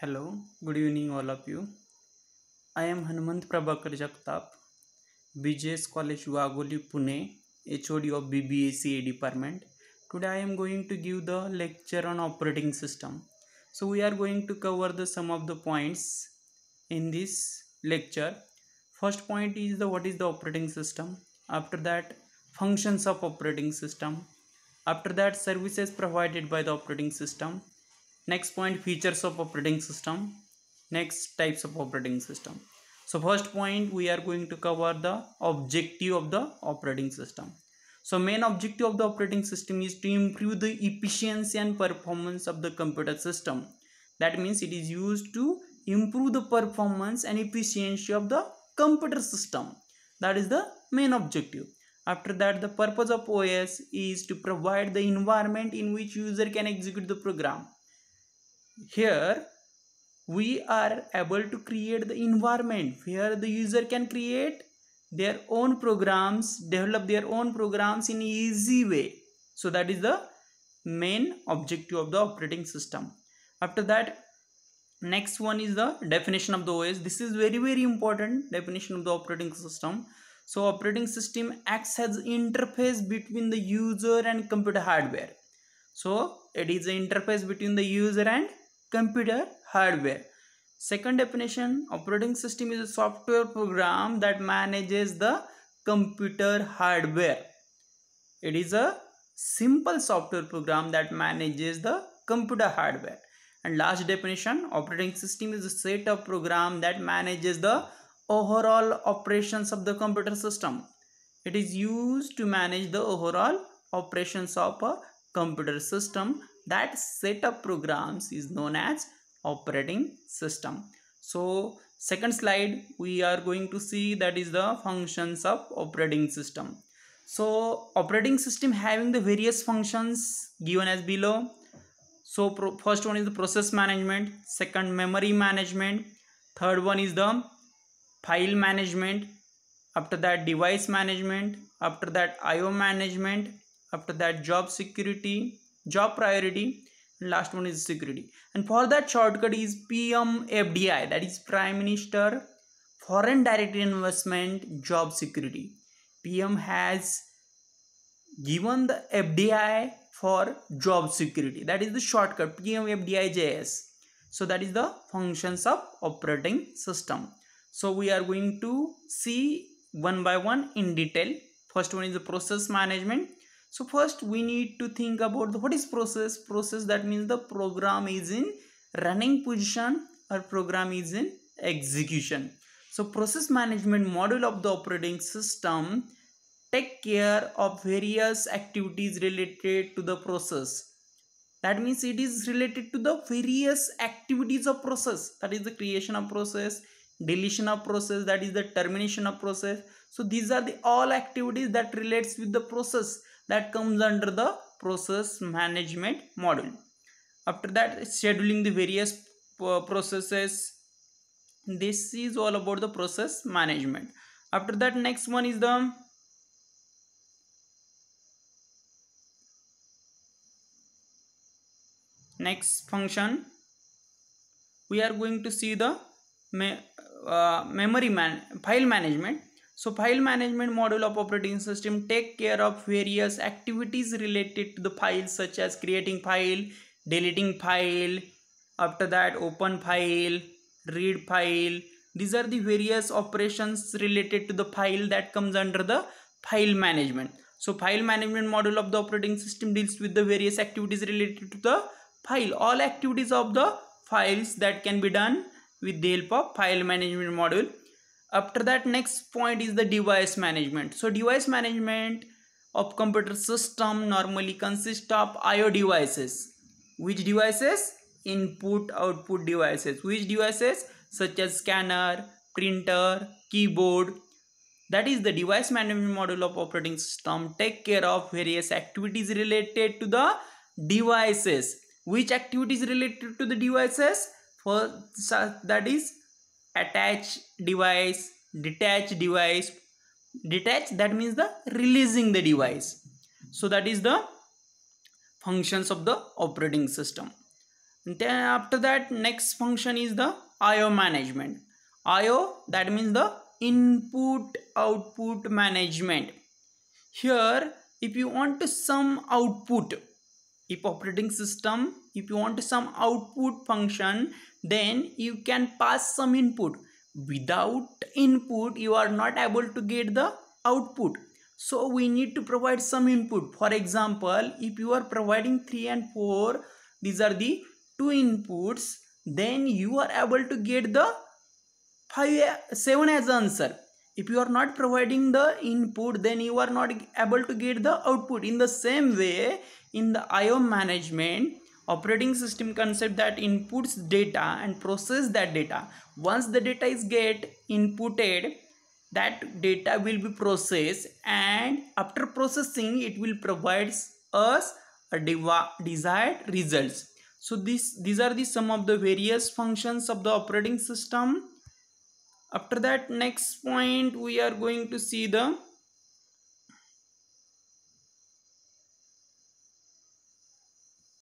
Hello, good evening all of you. I am Hanumant Prabhakar Jagtap, BJS College Wagoli Pune, HOD of BBACA department. Today I am going to give the lecture on operating system. So we are going to cover the some of the points in this lecture. First point is the what is the operating system. After that functions of operating system. After that services provided by the operating system next point features of operating system next types of operating system so first point we are going to cover the objective of the operating system so main objective of the operating system is to improve the efficiency and performance of the computer system that means it is used to improve the performance and efficiency of the computer system that is the main objective after that the purpose of os is to provide the environment in which user can execute the program here we are able to create the environment where the user can create their own programs develop their own programs in easy way so that is the main objective of the operating system after that next one is the definition of the os this is very very important definition of the operating system so operating system acts as interface between the user and computer hardware so it is the interface between the user and computer hardware second definition operating system is a software program that manages the computer hardware it is a simple software program that manages the computer hardware and last definition operating system is a set of program that manages the overall operations of the computer system it is used to manage the overall operations of a computer system that set of programs is known as operating system so second slide we are going to see that is the functions of operating system so operating system having the various functions given as below so first one is the process management second memory management third one is the file management after that device management after that io management after that job security job priority and last one is security and for that shortcut is PMFDI that is Prime Minister Foreign Direct Investment Job Security PM has given the FDI for job security that is the shortcut PMFDI.js so that is the functions of operating system so we are going to see one by one in detail first one is the process management so first we need to think about the, what is process process that means the program is in running position or program is in execution so process management module of the operating system take care of various activities related to the process that means it is related to the various activities of process that is the creation of process deletion of process that is the termination of process so these are the all activities that relates with the process that comes under the process management module after that scheduling the various uh, processes this is all about the process management after that next one is the next function we are going to see the me uh, memory man file management so file management module of operating system take care of various activities related to the file such as creating file, deleting file, after that open file, read file. These are the various operations related to the file that comes under the file management. So file management module of the operating system deals with the various activities related to the file. All activities of the files that can be done with the help of file management module after that next point is the device management so device management of computer system normally consists of io devices which devices input output devices which devices such as scanner printer keyboard that is the device management module of operating system take care of various activities related to the devices which activities related to the devices for that is attach device, detach device. Detach that means the releasing the device. So that is the functions of the operating system. And then after that next function is the IO management. IO that means the input output management. Here if you want to sum output if operating system if you want some output function then you can pass some input without input you are not able to get the output so we need to provide some input for example if you are providing 3 and 4 these are the two inputs then you are able to get the 5 7 as answer if you are not providing the input then you are not able to get the output in the same way in the IO management, operating system concept that inputs data and process that data. Once the data is get inputted, that data will be processed and after processing, it will provide us a desired results. So this, these are the some of the various functions of the operating system. After that next point we are going to see the